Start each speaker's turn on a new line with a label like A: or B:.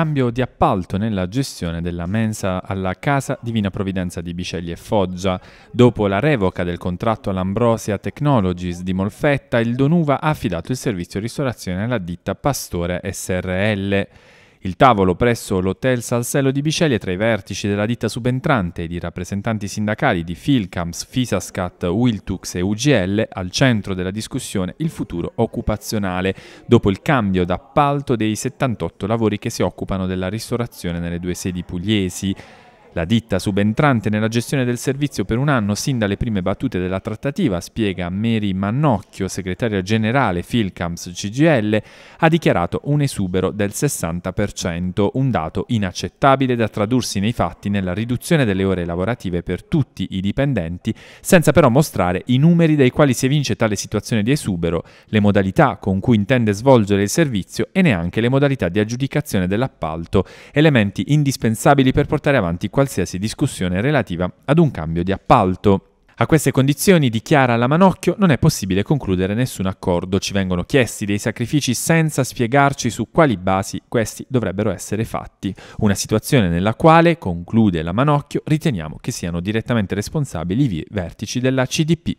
A: cambio di appalto nella gestione della mensa alla Casa Divina Provvidenza di Biceglie e Foggia. Dopo la revoca del contratto all'Ambrosia Technologies di Molfetta, il Donuva ha affidato il servizio ristorazione alla ditta Pastore SRL. Il tavolo presso l'Hotel Salsello di Biceglie tra i vertici della ditta subentrante e i rappresentanti sindacali di Filcams, Fisascat, Wiltux e UGL al centro della discussione il futuro occupazionale dopo il cambio d'appalto dei 78 lavori che si occupano della ristorazione nelle due sedi pugliesi. La ditta subentrante nella gestione del servizio per un anno sin dalle prime battute della trattativa, spiega Mary Mannocchio, segretaria generale Filcams CGL, ha dichiarato un esubero del 60%, un dato inaccettabile da tradursi nei fatti nella riduzione delle ore lavorative per tutti i dipendenti, senza però mostrare i numeri dai quali si evince tale situazione di esubero, le modalità con cui intende svolgere il servizio e neanche le modalità di aggiudicazione dell'appalto, elementi indispensabili per portare avanti qualsiasi discussione relativa ad un cambio di appalto. A queste condizioni, dichiara la Manocchio, non è possibile concludere nessun accordo. Ci vengono chiesti dei sacrifici senza spiegarci su quali basi questi dovrebbero essere fatti. Una situazione nella quale, conclude la Manocchio, riteniamo che siano direttamente responsabili i vertici della CDP